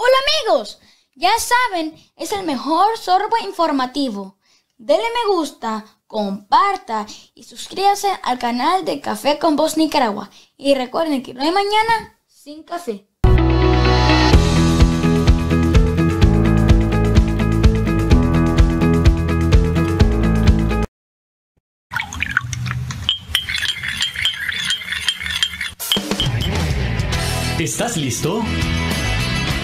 Hola amigos, ya saben, es el mejor sorbo informativo. Denle me gusta, comparta y suscríbase al canal de Café con Voz Nicaragua. Y recuerden que no hay mañana sin café. ¿Estás listo?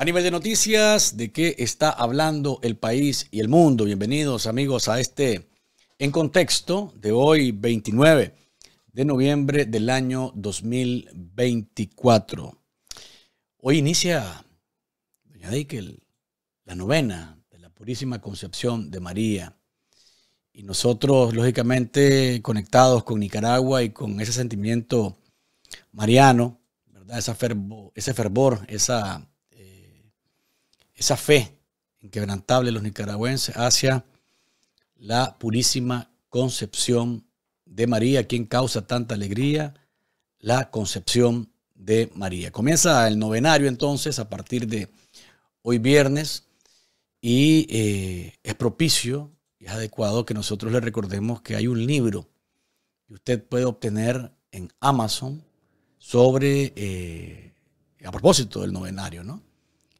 A nivel de noticias, ¿de qué está hablando el país y el mundo? Bienvenidos amigos a este En Contexto de hoy 29 de noviembre del año 2024. Hoy inicia, doña Dickel, la novena de la Purísima Concepción de María. Y nosotros, lógicamente, conectados con Nicaragua y con ese sentimiento mariano, ¿verdad? ese fervor, esa esa fe inquebrantable de los nicaragüenses hacia la purísima concepción de María, quien causa tanta alegría, la concepción de María. Comienza el novenario entonces a partir de hoy viernes y eh, es propicio y es adecuado que nosotros le recordemos que hay un libro que usted puede obtener en Amazon sobre, eh, a propósito del novenario, ¿no?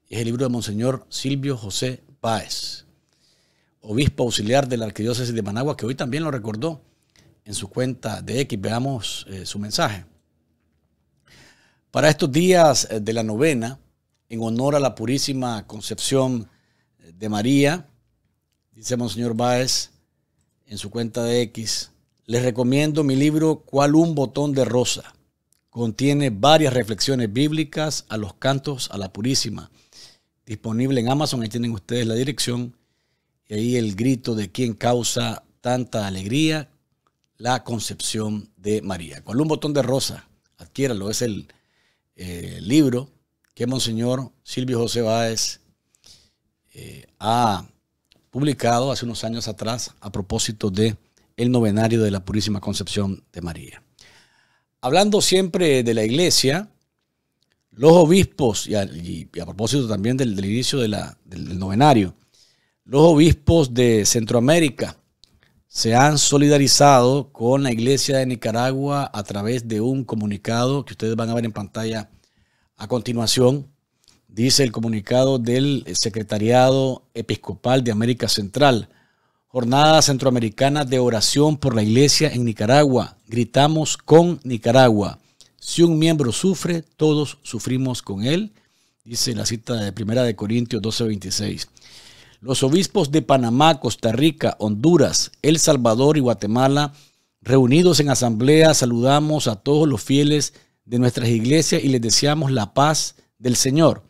es el libro de Monseñor Silvio José Páez, obispo auxiliar de la Arquidiócesis de Managua, que hoy también lo recordó en su cuenta de X. Veamos eh, su mensaje. Para estos días eh, de la novena, en honor a la purísima concepción eh, de María, dice Monseñor Báez en su cuenta de X, les recomiendo mi libro Cual un botón de rosa. Contiene varias reflexiones bíblicas a los cantos a la purísima disponible en Amazon. Ahí tienen ustedes la dirección. Y ahí el grito de quien causa tanta alegría, la concepción de María. Con un botón de rosa, adquiéralo. Es el eh, libro que Monseñor Silvio José Báez eh, ha publicado hace unos años atrás a propósito de el novenario de la Purísima Concepción de María. Hablando siempre de la iglesia, los obispos, y a, propósito también del, inicio del novenario, los obispos de Centroamérica se han solidarizado con la Iglesia de Nicaragua a través de un comunicado que ustedes van a ver en pantalla a continuación. Dice el comunicado del Secretariado Episcopal de América Central. Jornada Centroamericana de Oración por la Iglesia en Nicaragua. Gritamos con Nicaragua. Si un miembro sufre, todos sufrimos con él, dice la cita de Primera de Corintios 12:26. Los obispos de Panamá, Costa Rica, Honduras, El Salvador y Guatemala, reunidos en asamblea, saludamos a todos los fieles de nuestras iglesias y les deseamos la paz del Señor.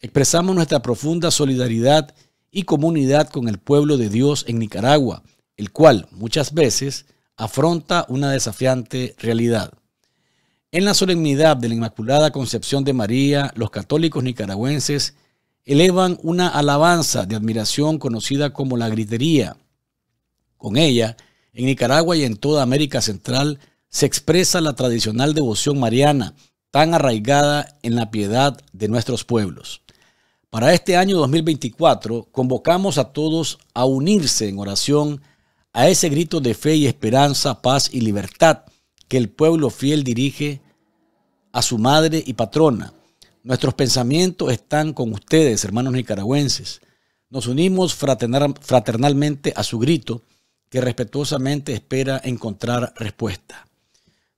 Expresamos nuestra profunda solidaridad y comunidad con el pueblo de Dios en Nicaragua, el cual muchas veces afronta una desafiante realidad. En la solemnidad de la Inmaculada Concepción de María, los católicos nicaragüenses elevan una alabanza de admiración conocida como la gritería. Con ella, en Nicaragua y en toda América Central se expresa la tradicional devoción mariana, tan arraigada en la piedad de nuestros pueblos. Para este año 2024, convocamos a todos a unirse en oración a ese grito de fe y esperanza, paz y libertad que el pueblo fiel dirige a su madre y patrona. Nuestros pensamientos están con ustedes, hermanos nicaragüenses. Nos unimos fraternalmente a su grito que respetuosamente espera encontrar respuesta.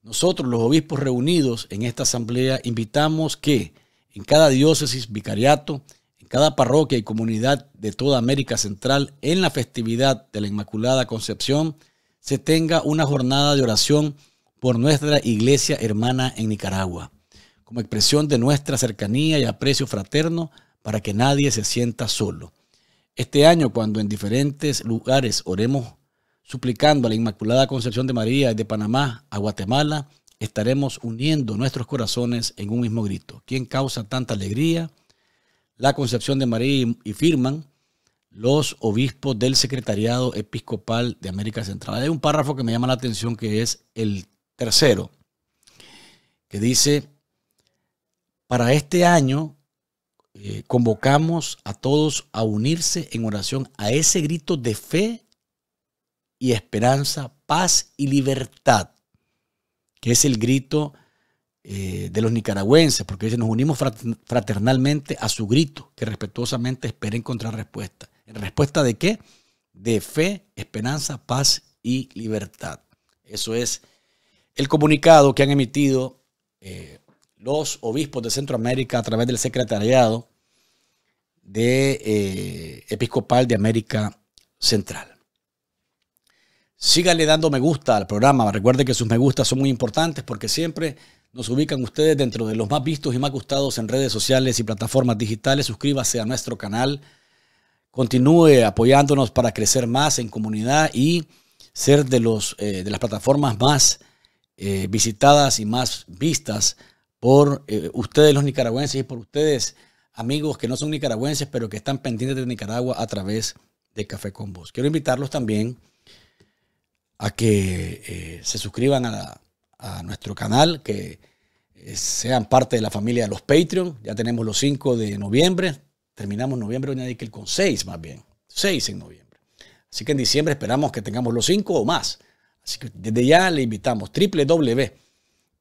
Nosotros, los obispos reunidos en esta asamblea, invitamos que en cada diócesis, vicariato, en cada parroquia y comunidad de toda América Central, en la festividad de la Inmaculada Concepción, se tenga una jornada de oración por nuestra iglesia hermana en Nicaragua, como expresión de nuestra cercanía y aprecio fraterno para que nadie se sienta solo. Este año, cuando en diferentes lugares oremos suplicando a la Inmaculada Concepción de María de Panamá a Guatemala, estaremos uniendo nuestros corazones en un mismo grito. ¿Quién causa tanta alegría? La Concepción de María y firman los obispos del Secretariado Episcopal de América Central. Hay un párrafo que me llama la atención que es el tercero, que dice, para este año eh, convocamos a todos a unirse en oración a ese grito de fe y esperanza, paz y libertad, que es el grito eh, de los nicaragüenses, porque dice, nos unimos fraternalmente a su grito, que respetuosamente esperen encontrar respuesta. ¿En respuesta de qué? De fe, esperanza, paz y libertad. Eso es el comunicado que han emitido eh, los obispos de Centroamérica a través del secretariado de eh, Episcopal de América Central. Síganle dando me gusta al programa. Recuerde que sus me gustas son muy importantes porque siempre nos ubican ustedes dentro de los más vistos y más gustados en redes sociales y plataformas digitales. Suscríbase a nuestro canal. Continúe apoyándonos para crecer más en comunidad y ser de, los, eh, de las plataformas más eh, visitadas y más vistas por eh, ustedes los nicaragüenses y por ustedes amigos que no son nicaragüenses, pero que están pendientes de Nicaragua a través de Café con Vos. Quiero invitarlos también a que eh, se suscriban a, nuestro canal, que sean parte de la familia de los Patreon. Ya tenemos los 5 de noviembre. Terminamos noviembre, que con 6 más bien. 6 en noviembre. Así que en diciembre esperamos que tengamos los 5 o más desde ya le invitamos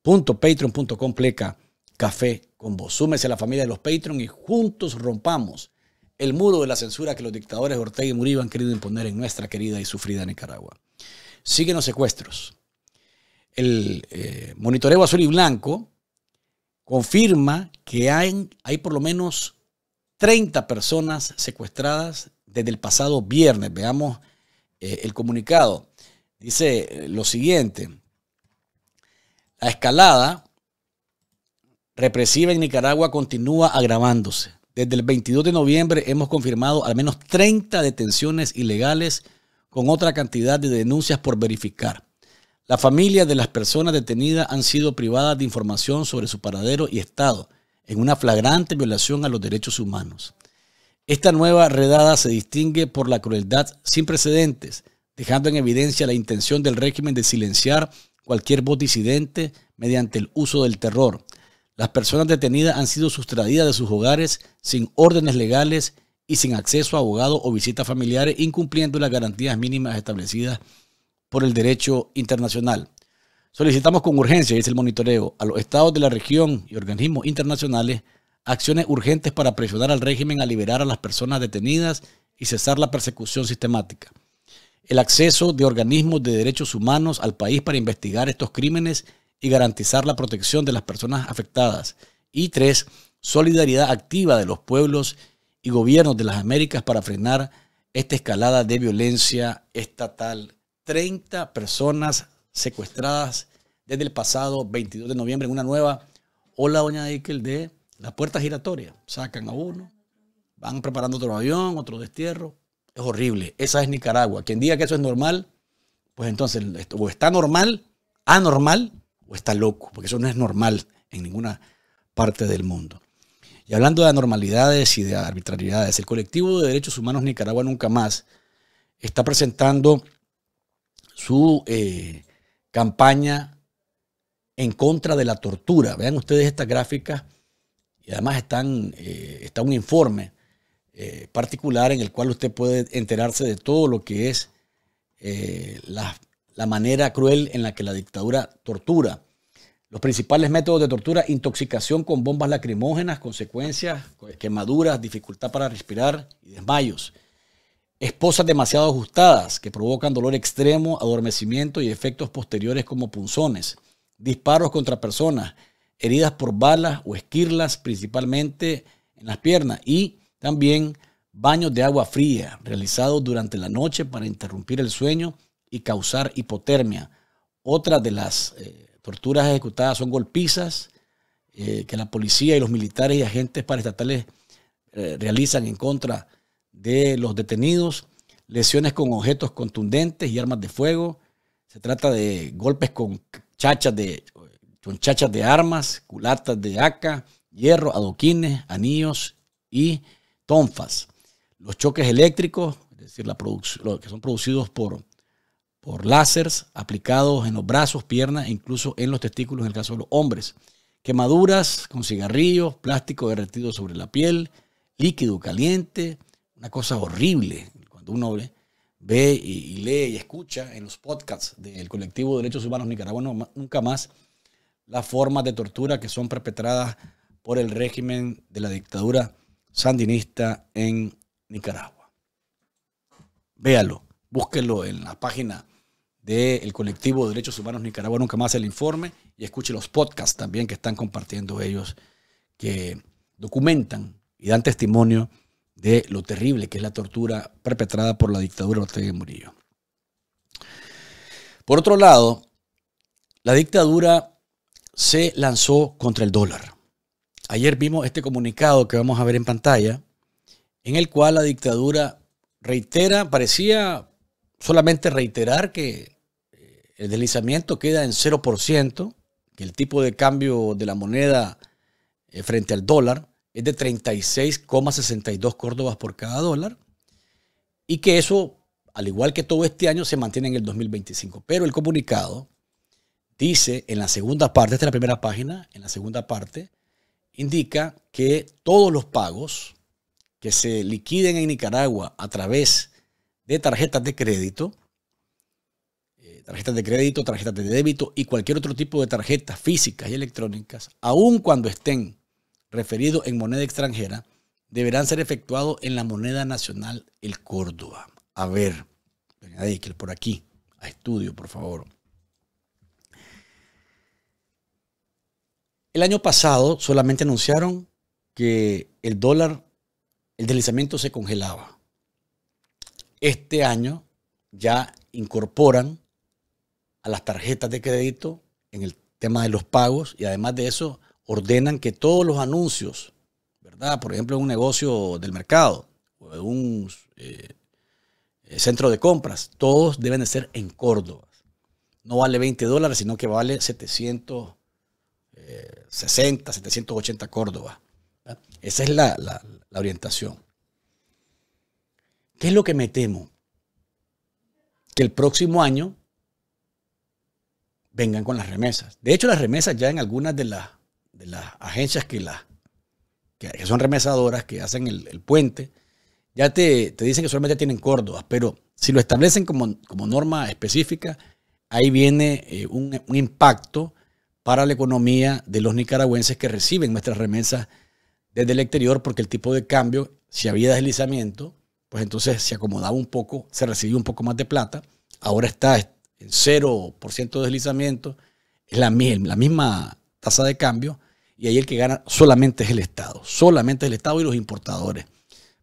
www.patreon.com pleca café con vos. Súmese a la familia de los Patreon y juntos rompamos el muro de la censura que los dictadores Ortega y Murillo han querido imponer en nuestra querida y sufrida Nicaragua. Siguen los secuestros. El eh, monitoreo azul y blanco confirma que hay, hay por lo menos 30 personas secuestradas desde el pasado viernes. Veamos eh, el comunicado. Dice eh, lo siguiente, la escalada represiva en Nicaragua continúa agravándose. Desde el 22 de noviembre hemos confirmado al menos 30 detenciones ilegales con otra cantidad de denuncias por verificar. Las familias de las personas detenidas han sido privadas de información sobre su paradero y estado en una flagrante violación a los derechos humanos. Esta nueva redada se distingue por la crueldad sin precedentes dejando en evidencia la intención del régimen de silenciar cualquier voz disidente mediante el uso del terror. Las personas detenidas han sido sustraídas de sus hogares sin órdenes legales y sin acceso a abogados o visitas familiares, incumpliendo las garantías mínimas establecidas por el derecho internacional. Solicitamos con urgencia, dice el monitoreo, a los estados de la región y organismos internacionales acciones urgentes para presionar al régimen a liberar a las personas detenidas y cesar la persecución sistemática el acceso de organismos de derechos humanos al país para investigar estos crímenes y garantizar la protección de las personas afectadas. Y tres, solidaridad activa de los pueblos y gobiernos de las Américas para frenar esta escalada de violencia estatal. 30 personas secuestradas desde el pasado 22 de noviembre en una nueva ola, doña Eichel, de la puerta giratoria. Sacan a uno, van preparando otro avión, otro destierro, es horrible. Esa es Nicaragua. Quien diga que eso es normal, pues entonces o está normal, anormal, o está loco, porque eso no es normal en ninguna parte del mundo. Y hablando de anormalidades y de arbitrariedades, el colectivo de derechos humanos Nicaragua Nunca Más está presentando su eh, campaña en contra de la tortura. Vean ustedes esta gráfica y además eh, está un informe eh, particular en el cual usted puede enterarse de todo lo que es eh, la, la manera cruel en la que la dictadura tortura. Los principales métodos de tortura, intoxicación con bombas lacrimógenas, consecuencias, pues, quemaduras, dificultad para respirar y desmayos. Esposas demasiado ajustadas que provocan dolor extremo, adormecimiento y efectos posteriores como punzones. Disparos contra personas, heridas por balas o esquirlas principalmente en las piernas y también baños de agua fría realizados durante la noche para interrumpir el sueño y causar hipotermia. Otra de las eh, torturas ejecutadas son golpizas eh, que la policía y los militares y agentes paraestatales eh, realizan en contra de los detenidos, lesiones con objetos contundentes y armas de fuego. Se trata de golpes con chachas de, con chachas de armas, culatas de aca, hierro, adoquines, anillos y tonfas, los choques eléctricos, es decir, la que son producidos por, por láseres aplicados en los brazos, piernas e incluso en los testículos en el caso de los hombres, quemaduras con cigarrillos, plástico derretido sobre la piel, líquido caliente, una cosa horrible cuando uno ve, ve y, lee y escucha en los podcasts del colectivo de derechos humanos nicaragüenos nunca más las formas de tortura que son perpetradas por el régimen de la dictadura sandinista en Nicaragua. Véalo, búsquelo en la página del colectivo de derechos humanos Nicaragua Nunca Más el informe y escuche los podcasts también que están compartiendo ellos que documentan y dan testimonio de lo terrible que es la tortura perpetrada por la dictadura Ortega Murillo. Por otro lado, la dictadura se lanzó contra el dólar ayer vimos este comunicado que vamos a ver en pantalla, en el cual la dictadura reitera, parecía solamente reiterar que eh, el deslizamiento queda en 0%, que el tipo de cambio de la moneda eh, frente al dólar es de 36,62 córdobas por cada dólar y que eso, al igual que todo este año, se mantiene en el 2025. Pero el comunicado dice en la segunda parte, esta es la primera página, en la segunda parte, indica que todos los pagos que se liquiden en Nicaragua a través de tarjetas de crédito, eh, tarjetas de crédito, tarjetas de débito y cualquier otro tipo de tarjetas físicas y electrónicas, aun cuando estén referidos en moneda extranjera, deberán ser efectuados en la moneda nacional, el Córdoba. A ver, venga por aquí, a estudio, por favor. El año pasado solamente anunciaron que el dólar, el deslizamiento se congelaba. Este año ya incorporan a las tarjetas de crédito en el tema de los pagos y además de eso ordenan que todos los anuncios, ¿verdad? Por ejemplo, un negocio del mercado o un eh, eh, centro de compras, todos deben de ser en Córdoba. No vale 20 dólares, sino que vale 700 60, 780 Córdoba. Ah. Esa es la, orientación. ¿Qué es lo que me temo? Que el próximo año vengan con las remesas. De hecho, las remesas ya en algunas de las, de las agencias que, la, que, son remesadoras, que hacen el, puente, ya te, dicen que solamente tienen Córdoba, pero si lo establecen como, como norma específica, ahí viene eh, un, un, impacto para la economía de los nicaragüenses que reciben nuestras remesas desde el exterior, porque el tipo de cambio, si había deslizamiento, pues entonces se acomodaba un poco, se recibió un poco más de plata. Ahora está en 0% de deslizamiento, es la, la misma tasa de cambio, y ahí el que gana solamente es el Estado, solamente es el Estado y los importadores,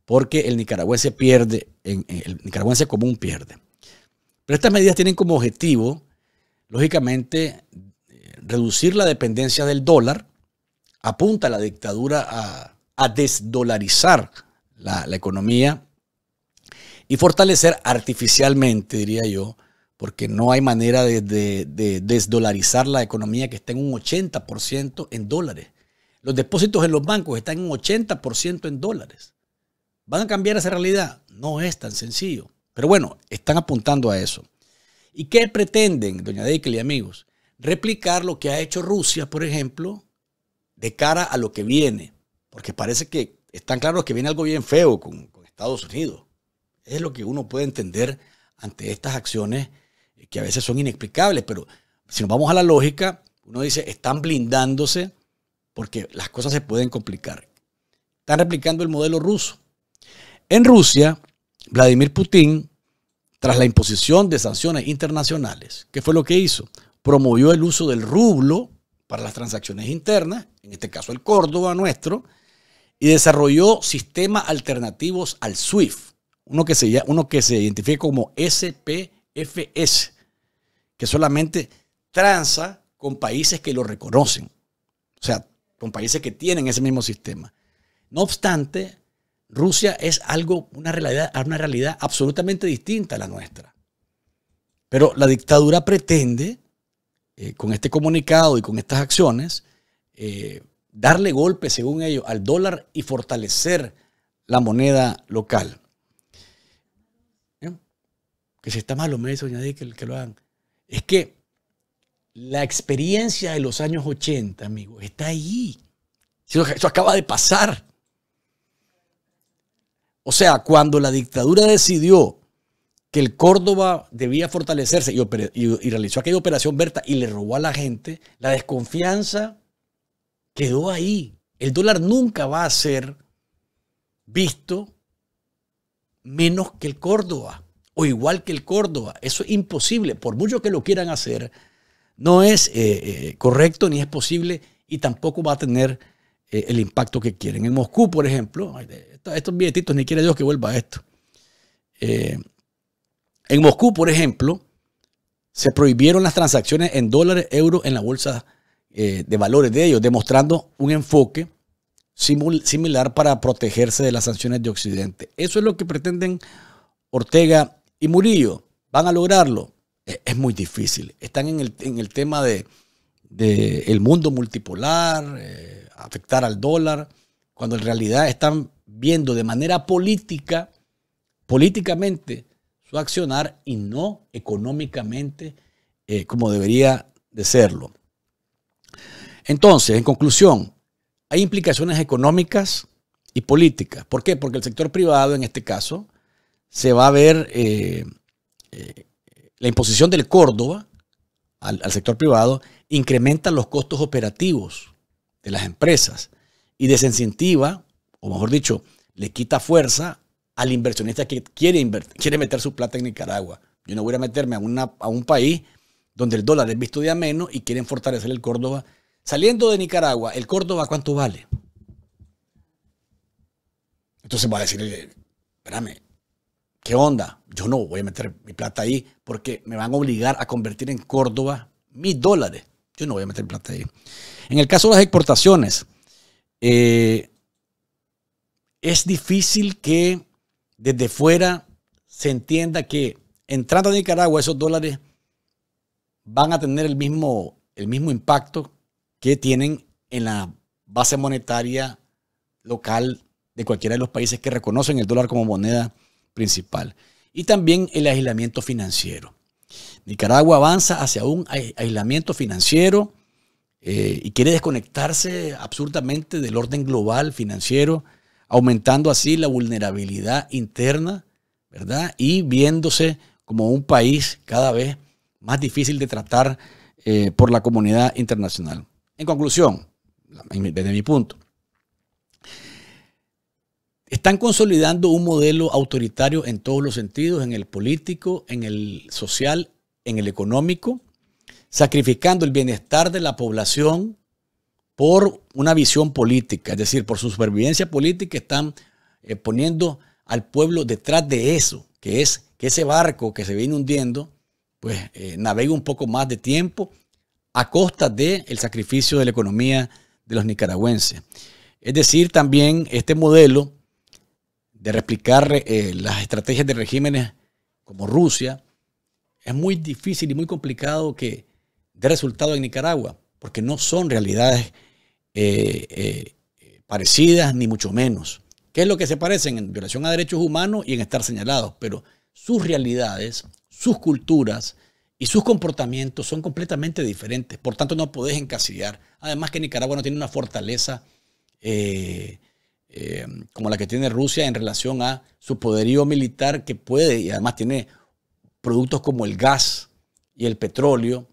porque el nicaragüense pierde, el nicaragüense común pierde. Pero estas medidas tienen como objetivo, lógicamente, reducir la dependencia del dólar, apunta a la dictadura a, desdolarizar la, economía y fortalecer artificialmente, diría yo, porque no hay manera de, desdolarizar la economía que está en un 80% en dólares. Los depósitos en los bancos están en un 80% en dólares. ¿Van a cambiar esa realidad? No es tan sencillo. Pero bueno, están apuntando a eso. ¿Y qué pretenden, doña Deikel y amigos? replicar lo que ha hecho Rusia, por ejemplo, de cara a lo que viene. Porque parece que están claros que viene algo bien feo con, Estados Unidos. Es lo que uno puede entender ante estas acciones que a veces son inexplicables, pero si nos vamos a la lógica, uno dice, están blindándose porque las cosas se pueden complicar. Están replicando el modelo ruso. En Rusia, Vladimir Putin, tras la imposición de sanciones internacionales, ¿qué fue lo que hizo? promovió el uso del rublo para las transacciones internas, en este caso el Córdoba nuestro, y desarrolló sistemas alternativos al SWIFT, uno que se, uno que se identifica como SPFS, que solamente transa con países que lo reconocen, o sea, con países que tienen ese mismo sistema. No obstante, Rusia es algo, una realidad, una realidad absolutamente distinta a la nuestra. Pero la dictadura pretende eh, con este comunicado y con estas acciones, eh, darle golpe, según ellos, al dólar y fortalecer la moneda local. ¿Eh? Que si está malo, me dice Doña que, que lo hagan. Es que la experiencia de los años 80, amigos, está ahí. Eso acaba de pasar. O sea, cuando la dictadura decidió que el Córdoba debía fortalecerse y, realizó aquella operación Berta y le robó a la gente, la desconfianza quedó ahí. El dólar nunca va a ser visto menos que el Córdoba o igual que el Córdoba. Eso es imposible. Por mucho que lo quieran hacer, no es eh, eh, correcto ni es posible y tampoco va a tener eh, el impacto que quieren. En Moscú, por ejemplo, estos billetitos, ni quiere Dios que vuelva a esto. En Moscú, por ejemplo, se prohibieron las transacciones en dólares, euros en la bolsa eh, de valores de ellos, demostrando un enfoque similar para protegerse de las sanciones de Occidente. Eso es lo que pretenden Ortega y Murillo. ¿Van a lograrlo? E-, es, muy difícil. Están en el, tema de, mundo multipolar, eh, afectar al dólar, cuando en realidad están viendo de manera política, políticamente, a accionar y no económicamente eh, como debería de serlo. Entonces, en conclusión, hay implicaciones económicas y políticas. ¿Por qué? Porque el sector privado, en este caso, se va a ver eh, eh, la imposición del Córdoba al, al sector privado incrementa los costos operativos de las empresas y desincentiva, o mejor dicho, le quita fuerza al inversionista que quiere, quiere meter su plata en Nicaragua. Yo no voy a meterme a, una, a un país donde el dólar es visto de menos y quieren fortalecer el Córdoba. Saliendo de Nicaragua, ¿el Córdoba cuánto vale? Entonces va a decir, eh, espérame, ¿qué onda? Yo no voy a meter mi plata ahí porque me van a obligar a convertir en Córdoba mis dólares. Yo no voy a meter plata ahí. En el caso de las exportaciones, eh, es difícil que desde fuera se entienda que entrando a Nicaragua esos dólares van a tener el mismo, el mismo impacto que tienen en la base monetaria local de cualquiera de los países que reconocen el dólar como moneda principal. Y también el aislamiento financiero. Nicaragua avanza hacia un aislamiento financiero eh, y quiere desconectarse absurdamente del orden global financiero aumentando así la vulnerabilidad interna, ¿verdad? Y viéndose como un país cada vez más difícil de tratar eh, por la comunidad internacional. En conclusión, desde mi punto, están consolidando un modelo autoritario en todos los sentidos, en el político, en el social, en el económico, sacrificando el bienestar de la población por una visión política, es decir, por su supervivencia política están eh, poniendo al pueblo detrás de eso, que es que ese barco que se viene hundiendo, pues eh, navega navegue un poco más de tiempo a costa del sacrificio de la economía de los nicaragüenses. Es decir, también este modelo de replicar eh, las estrategias de regímenes como Rusia es muy difícil y muy complicado que dé resultado en Nicaragua, porque no son realidades eh, eh, parecidas, ni mucho menos. ¿Qué es lo que se parecen? En violación a derechos humanos y en estar señalados, pero sus realidades, sus culturas y sus comportamientos son completamente diferentes. Por tanto, no podés encasillar. Además que Nicaragua no tiene una fortaleza eh, como la que tiene Rusia en relación a su poderío militar que puede, y además tiene productos como el gas y el petróleo,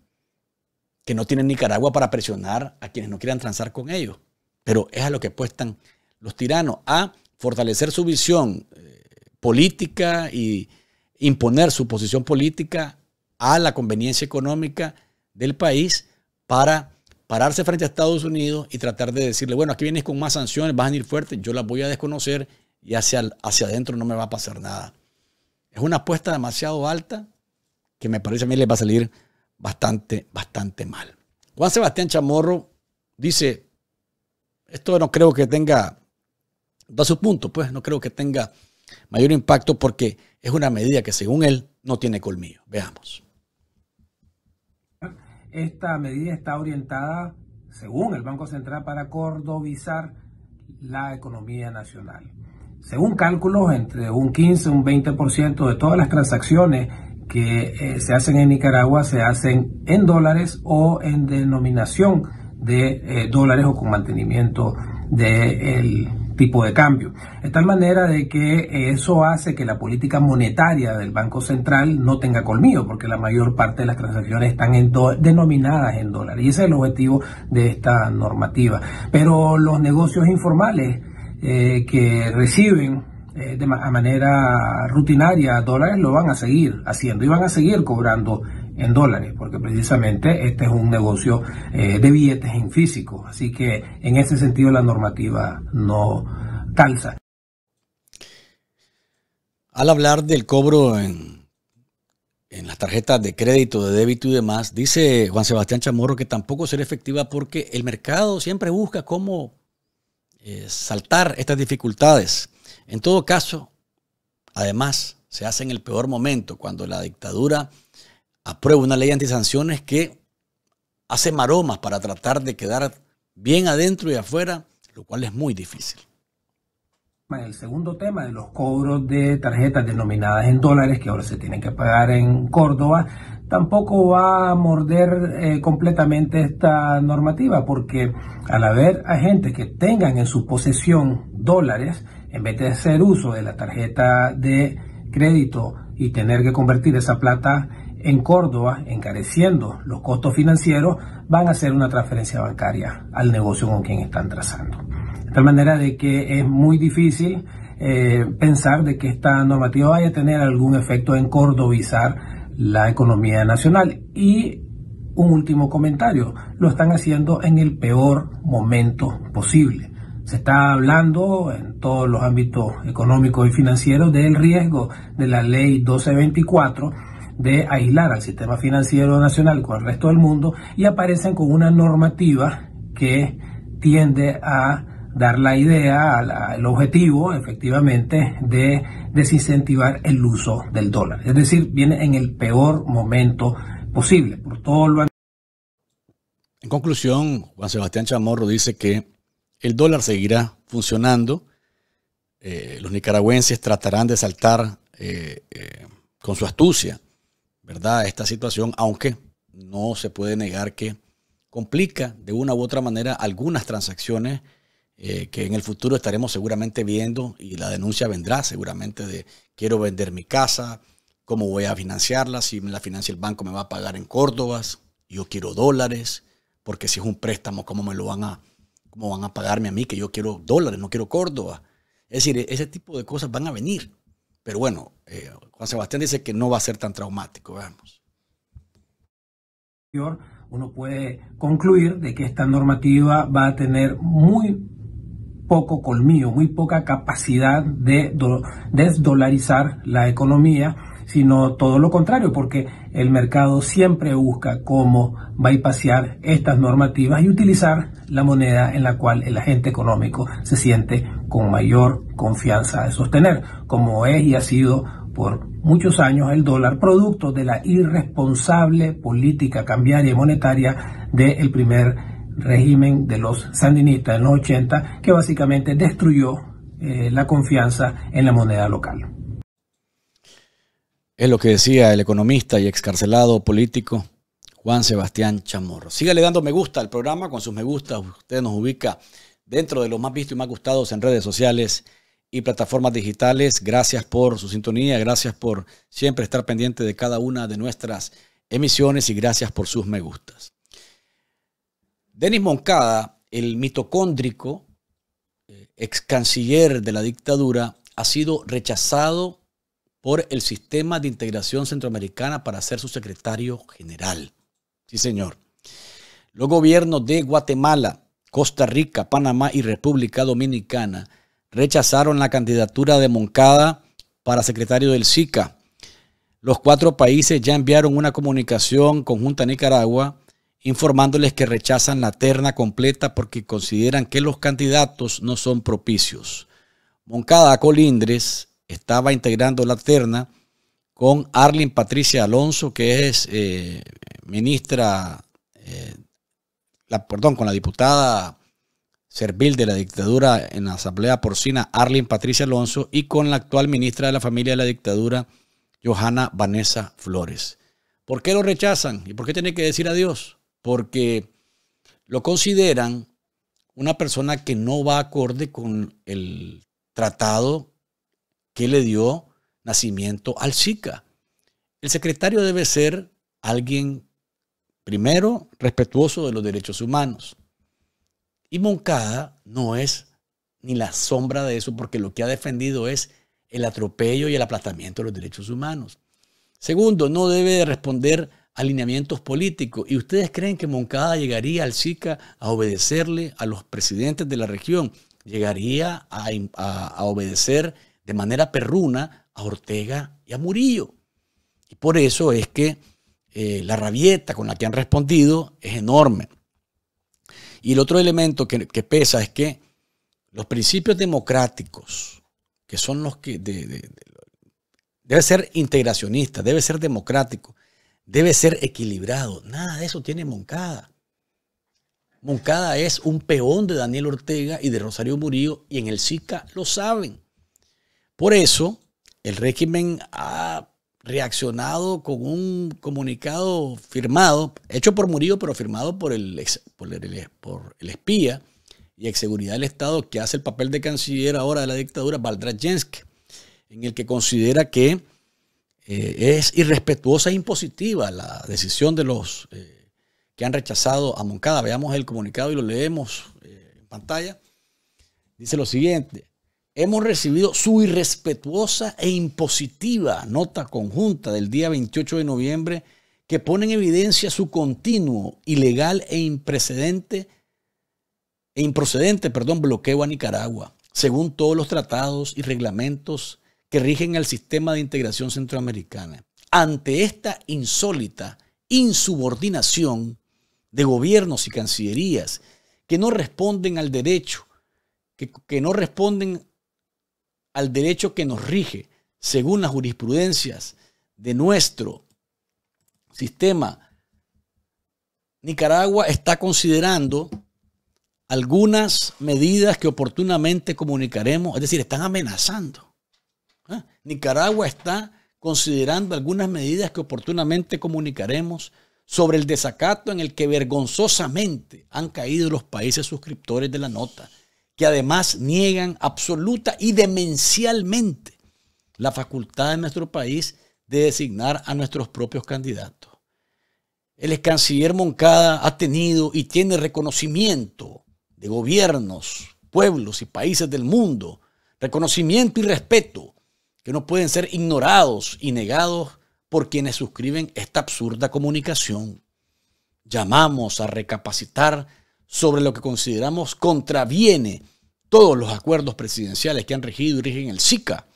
que no tienen Nicaragua para presionar a quienes no quieran transar con ellos. Pero es a lo que apuestan los tiranos, a fortalecer su visión eh, política y imponer su posición política a la conveniencia económica del país para pararse frente a Estados Unidos y tratar de decirle, bueno, aquí vienes con más sanciones, vas a ir fuerte, yo las voy a desconocer y hacia, hacia adentro no me va a pasar nada. Es una apuesta demasiado alta que me parece a mí le va a salir bastante, bastante mal. Juan Sebastián Chamorro dice, esto no creo que tenga, da su punto, pues no creo que tenga mayor impacto porque es una medida que según él no tiene colmillo. Veamos. Esta medida está orientada, según el Banco Central, para cordobizar la economía nacional. Según cálculos, entre un 15 y un 20% de todas las transacciones que eh, se hacen en Nicaragua se hacen en dólares o en denominación de eh, dólares o con mantenimiento del tipo de cambio. De tal manera de que eh, eso hace que la política monetaria del Banco Central no tenga colmillo, porque la mayor parte de las transacciones están en denominadas en dólares. Y ese es el objetivo de esta normativa. Pero los negocios informales que reciben eh, de manera rutinaria dólares, lo van a seguir haciendo y van a seguir cobrando en dólares, porque precisamente este es un negocio eh, de billetes en físico. Así que en ese sentido la normativa no calza. Al hablar del cobro en, en las tarjetas de crédito, de débito y demás, dice Juan Sebastián Chamorro que tampoco será efectiva porque el mercado siempre busca cómo eh, saltar estas dificultades. En todo caso, además, se hace en el peor momento, cuando la dictadura aprueba una ley antisanciones que hace maromas para tratar de quedar bien adentro y afuera, lo cual es muy difícil. El segundo tema de los cobros de tarjetas denominadas en dólares que ahora se tienen que pagar en Córdoba, tampoco va a morder eh, completamente esta normativa, porque al haber agentes que tengan en su posesión dólares, en vez de hacer uso de la tarjeta de crédito y tener que convertir esa plata en Córdoba, encareciendo los costos financieros, van a hacer una transferencia bancaria al negocio con quien están trazando. De tal manera de que es muy difícil eh, pensar de que esta normativa vaya a tener algún efecto en cordobizar la economía nacional. Y un último comentario, lo están haciendo en el peor momento posible se está hablando en todos los ámbitos económicos y financieros del riesgo de la ley 1224 de aislar al sistema financiero nacional con el resto del mundo y aparecen con una normativa que tiende a dar la idea, el objetivo efectivamente de desincentivar el uso del dólar. Es decir, viene en el peor momento posible por todo En conclusión, Juan Sebastián Chamorro dice que el dólar seguirá funcionando. Eh, los nicaragüenses tratarán de saltar eh, eh, con su astucia, ¿verdad? Esta situación, aunque no se puede negar que complica de una u otra manera algunas transacciones que en el futuro estaremos seguramente viendo y la denuncia vendrá seguramente de quiero vender mi casa, cómo voy a financiarla, si la financia el banco me va a pagar en Córdoba, yo quiero dólares, porque si es un préstamo, ¿cómo me lo van a ¿Cómo van a pagarme a mí que yo quiero dólares, no quiero Córdoba? Es decir, ese tipo de cosas van a venir. Pero bueno, eh, Juan Sebastián dice que no va a ser tan traumático, veamos. Uno puede concluir de que esta normativa va a tener muy poco colmillo, muy poca capacidad de desdolarizar la economía sino todo lo contrario, porque el mercado siempre busca cómo bypassear estas normativas y utilizar la moneda en la cual el agente económico se siente con mayor confianza de sostener, como es y ha sido por muchos años el dólar, producto de la irresponsable política cambiaria y monetaria del primer régimen de los sandinistas en los 80, que básicamente destruyó eh, la confianza en la moneda local. Es lo que decía el economista y excarcelado político Juan Sebastián Chamorro. Sígale dando me gusta al programa, con sus me gustas usted nos ubica dentro de los más vistos y más gustados en redes sociales y plataformas digitales. Gracias por su sintonía, gracias por siempre estar pendiente de cada una de nuestras emisiones y gracias por sus me gustas. Denis Moncada, el mitocóndrico eh, ex canciller de la dictadura, ha sido rechazado por el Sistema de Integración Centroamericana para ser su secretario general. Sí, señor. Los gobiernos de Guatemala, Costa Rica, Panamá y República Dominicana rechazaron la candidatura de Moncada para secretario del SICA. Los cuatro países ya enviaron una comunicación conjunta a Nicaragua informándoles que rechazan la terna completa porque consideran que los candidatos no son propicios. Moncada Colindres estaba integrando la terna con Arlene Patricia Alonso, que es eh, ministra, eh, la, perdón, con la diputada servil de la dictadura en la Asamblea Porcina, Arlene Patricia Alonso, y con la actual ministra de la Familia de la dictadura, Johanna Vanessa Flores. ¿Por qué lo rechazan? ¿Y por qué tiene que decir adiós? Porque lo consideran una persona que no va acorde con el tratado que le dio nacimiento al Chica? El secretario debe ser alguien, primero, respetuoso de los derechos humanos. Y Moncada no es ni la sombra de eso, porque lo que ha defendido es el atropello y el aplastamiento de los derechos humanos. Segundo, no debe responder a lineamientos políticos. ¿Y ustedes creen que Moncada llegaría al Chica a obedecerle a los presidentes de la región? ¿Llegaría a obedecer de manera perruna a Ortega y a Murillo. Y por eso es que eh, la rabieta con la que han respondido es enorme. Y el otro elemento que, pesa es que los principios democráticos, que son los que debe ser integracionista, debe ser democrático, debe ser equilibrado. Nada de eso tiene Moncada. Moncada es un peón de Daniel Ortega y de Rosario Murillo y en el SICA lo saben. Por eso, el régimen ha reaccionado con un comunicado firmado, hecho por Murillo, pero firmado por el, espía y ex seguridad del Estado que hace el papel de canciller ahora de la dictadura, Jenske, en el que considera que eh, es irrespetuosa e impositiva la decisión de los eh, que han rechazado a Moncada. Veamos el comunicado y lo leemos eh, en pantalla. Dice lo siguiente hemos recibido su irrespetuosa e impositiva nota conjunta del día 28 de noviembre que pone en evidencia su continuo, ilegal e imprecedente e improcedente, perdón, bloqueo a Nicaragua, según todos los tratados y reglamentos que rigen el sistema de integración centroamericana. Ante esta insólita insubordinación de gobiernos y cancillerías que no responden al derecho, que, que no responden al derecho que nos rige según las jurisprudencias de nuestro sistema, Nicaragua está considerando algunas medidas que oportunamente comunicaremos, es decir, están amenazando. ¿Ah? Nicaragua está considerando algunas medidas que oportunamente comunicaremos sobre el desacato en el que vergonzosamente han caído los países suscriptores de la nota que además niegan absoluta y demencialmente la facultad de nuestro país de designar a nuestros propios candidatos. El ex canciller Moncada ha tenido y tiene reconocimiento de gobiernos, pueblos y países del mundo, reconocimiento y respeto que no pueden ser ignorados y negados por quienes suscriben esta absurda comunicación. Llamamos a recapacitar sobre lo que consideramos contraviene todos los acuerdos presidenciales que han regido y rigen el SICA,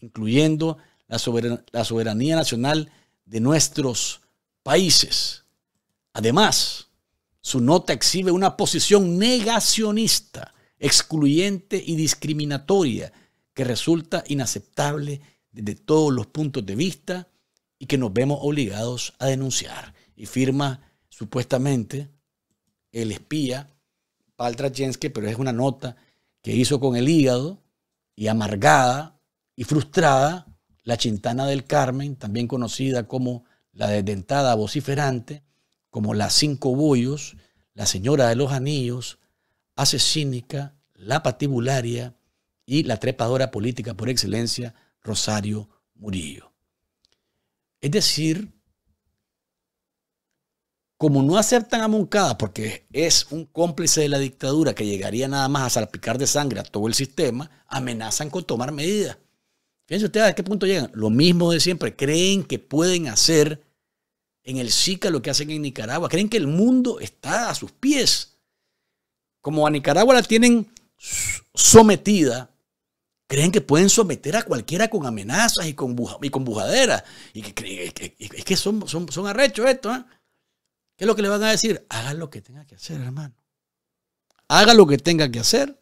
incluyendo la, la soberanía nacional de nuestros países. Además, su nota exhibe una posición negacionista, excluyente y discriminatoria que resulta inaceptable desde todos los puntos de vista y que nos vemos obligados a denunciar. Y firma supuestamente el espía Paltrachensky, pero es una nota que hizo con el hígado y amargada y frustrada la Chintana del Carmen, también conocida como la desdentada vociferante, como las Cinco bullos, la Señora de los Anillos, Asesínica, la Patibularia y la trepadora política por excelencia, Rosario Murillo. Es decir, como no aceptan a Moncada porque es un cómplice de la dictadura que llegaría nada más a salpicar de sangre a todo el sistema, amenazan con tomar medidas. Fíjense ustedes a qué punto llegan. Lo mismo de siempre. Creen que pueden hacer en el SICA lo que hacen en Nicaragua. Creen que el mundo está a sus pies. Como a Nicaragua la tienen sometida, creen que pueden someter a cualquiera con amenazas y con, y bujaderas. Y que, es que son, son arrechos esto. ¿eh? ¿Qué es lo que le van a decir? Hagan lo que tenga que hacer, hermano. Haga lo que tenga que hacer.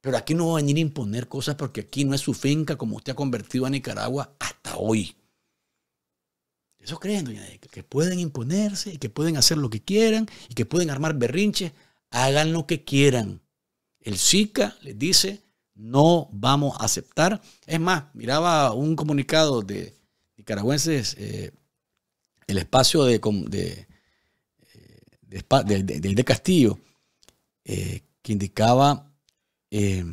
Pero aquí no van a ir a imponer cosas porque aquí no es su finca como usted ha convertido a Nicaragua hasta hoy. Eso creen, que pueden imponerse y que pueden hacer lo que quieran y que pueden armar berrinches. Hagan lo que quieran. El SICA les dice, no vamos a aceptar. Es más, miraba un comunicado de nicaragüenses, eh, el espacio de, de, Castillo, eh, que indicaba eh,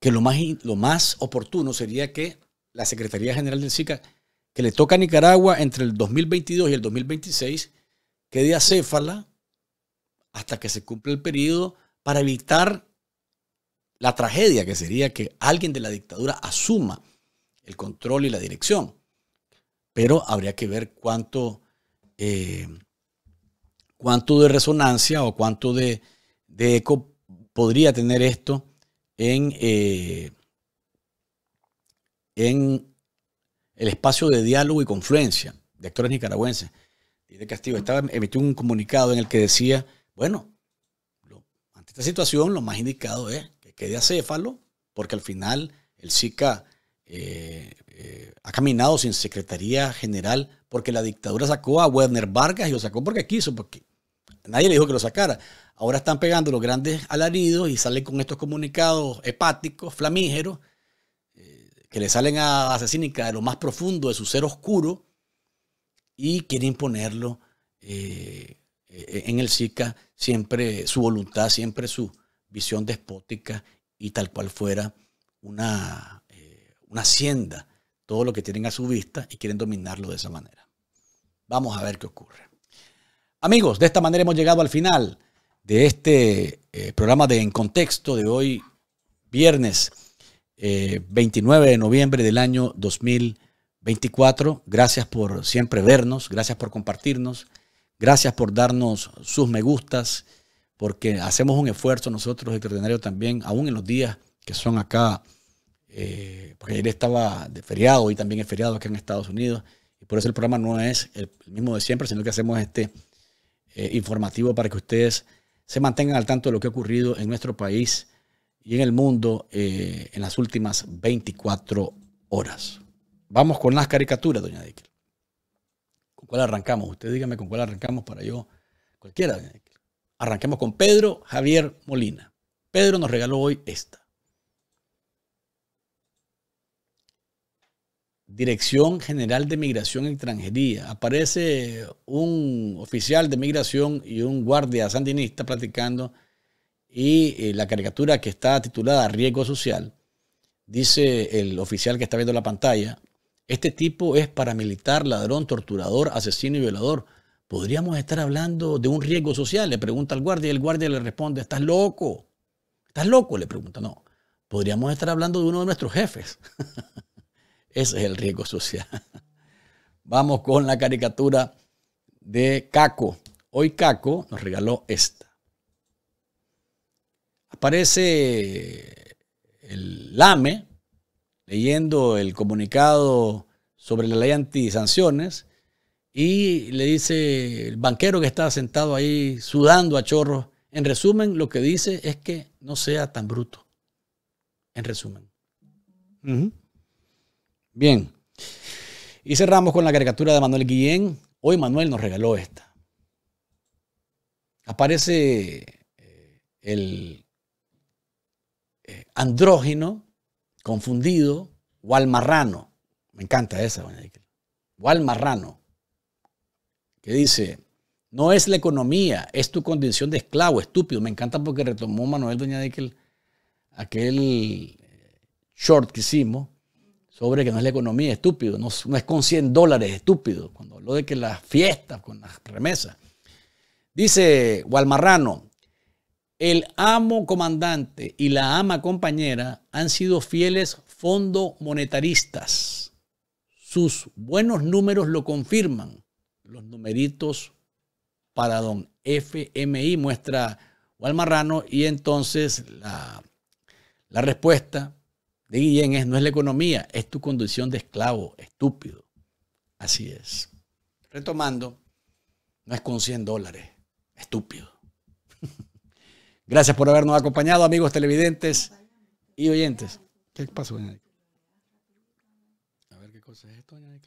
que lo más, lo más oportuno sería que la Secretaría General del SICA, que le toca a Nicaragua entre el 2022 y el 2026, quede acéfala hasta que se cumpla el periodo para evitar la tragedia que sería que alguien de la dictadura asuma el control y la dirección. Pero habría que ver cuánto eh, cuánto de resonancia o cuánto de, eco podría tener esto en, eh, en el espacio de diálogo y confluencia de actores nicaragüenses. Y de Castillo estaba, emitió un comunicado en el que decía, bueno, ante esta situación lo más indicado es que quede acéfalo, porque al final el SICA eh, eh, ha caminado sin Secretaría General porque la dictadura sacó a Werner Vargas y lo sacó porque quiso, porque nadie le dijo que lo sacara. Ahora están pegando los grandes alaridos y salen con estos comunicados hepáticos, flamígeros, eh, que le salen a Asesínica de lo más profundo de su ser oscuro y quieren imponerlo eh, eh, en el SICA siempre su voluntad, siempre su visión despótica y tal cual fuera una, una hacienda, todo lo que tienen a su vista y quieren dominarlo de esa manera. Vamos a ver qué ocurre. Amigos, de esta manera hemos llegado al final de este eh, programa de En Contexto de hoy, viernes 29 eh, de noviembre del año 2024. Gracias por siempre vernos, gracias por compartirnos, gracias por darnos sus me gustas, porque hacemos un esfuerzo nosotros extraordinario también, aún en los días que son acá, eh, porque ayer estaba de feriado y también es feriado acá en Estados Unidos, y por eso el programa no es el mismo de siempre, sino que hacemos este eh, informativo para que ustedes se mantengan al tanto de lo que ha ocurrido en nuestro país y en el mundo eh, en las últimas 24 horas. Vamos con las caricaturas, doña Dickel. ¿Con cuál arrancamos? Usted dígame con cuál arrancamos para yo. Cualquiera, doña eh, Arranquemos con Pedro Javier Molina. Pedro nos regaló hoy esta. Dirección General de Migración y Extranjería. Aparece un oficial de migración y un guardia sandinista platicando y eh, la caricatura que está titulada Riesgo Social, dice el oficial que está viendo la pantalla, este tipo es paramilitar, ladrón, torturador, asesino y violador. ¿Podríamos estar hablando de un riesgo social? Le pregunta al guardia y el guardia le responde, ¿estás loco? ¿Estás loco? Le pregunta, no. Podríamos estar hablando de uno de nuestros jefes. Ese es el riesgo social. Vamos con la caricatura de Caco. Hoy Caco nos regaló esta. Aparece el LAME leyendo el comunicado sobre la ley antisanciones y le dice el banquero que está sentado ahí sudando a chorros. En resumen, lo que dice es que no sea tan bruto. En resumen. Bien. Y cerramos con la caricatura de Manuel Guillén. Hoy Manuel nos regaló esta. Aparece eh, el eh, andrógeno confundido, Walmarrano. Me encanta esa, Walmarrano. Que dice, no es la economía, es tu condición de esclavo, estúpido. Me encanta porque retomó Manuel Doña Dekel aquel eh, short que hicimos Pobre que no es la economía, estúpido, no, es con 100 dólares, estúpido, cuando lo de que las fiestas con las remesas. Dice Walmarrano, el amo comandante y la ama compañera han sido fieles fondo monetaristas. Sus buenos números lo confirman. Los numeritos para don FMI muestra Walmarrano y entonces la, la respuesta de es, no es la economía, es tu condición de esclavo, estúpido. Así es. Retomando, no es con 100 dólares, estúpido. Gracias por habernos acompañado, amigos televidentes y oyentes. ¿Qué pasó, Doña A ver qué cosa es esto, Doña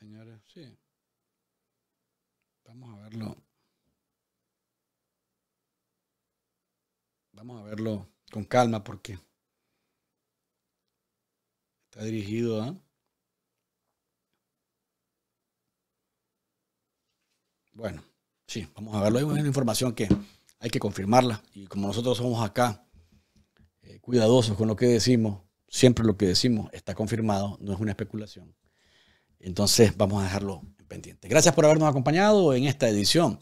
señores. Sí. Vamos a verlo. Vamos a verlo con calma porque está dirigido a... ¿ah? Bueno, sí, vamos a verlo. Hay una información que hay que confirmarla y como nosotros somos acá eh, cuidadosos con lo que decimos, siempre lo que decimos está confirmado, no es una especulación. Entonces vamos a dejarlo en pendiente. Gracias por habernos acompañado en esta edición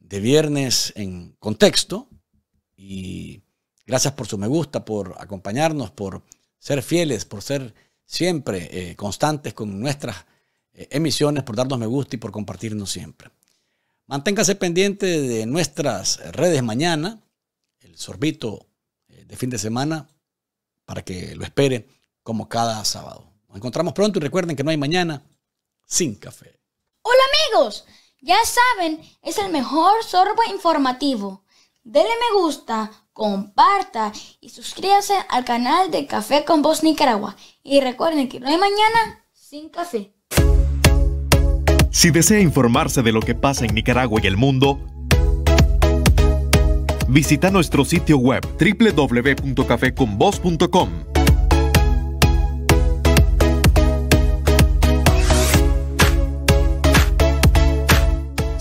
de Viernes en Contexto y gracias por su me gusta, por acompañarnos, por ser fieles, por ser siempre eh, constantes con nuestras eh, emisiones, por darnos me gusta y por compartirnos siempre. Manténgase pendiente de nuestras redes mañana, el sorbito eh, de fin de semana, para que lo espere como cada sábado. Nos encontramos pronto y recuerden que no hay mañana sin café. Hola amigos, ya saben, es el mejor sorbo informativo. Dele me gusta, comparta y suscríbase al canal de Café con Voz Nicaragua. Y recuerden que no hay mañana sin café. Si desea informarse de lo que pasa en Nicaragua y el mundo, visita nuestro sitio web www.cafeconvoz.com.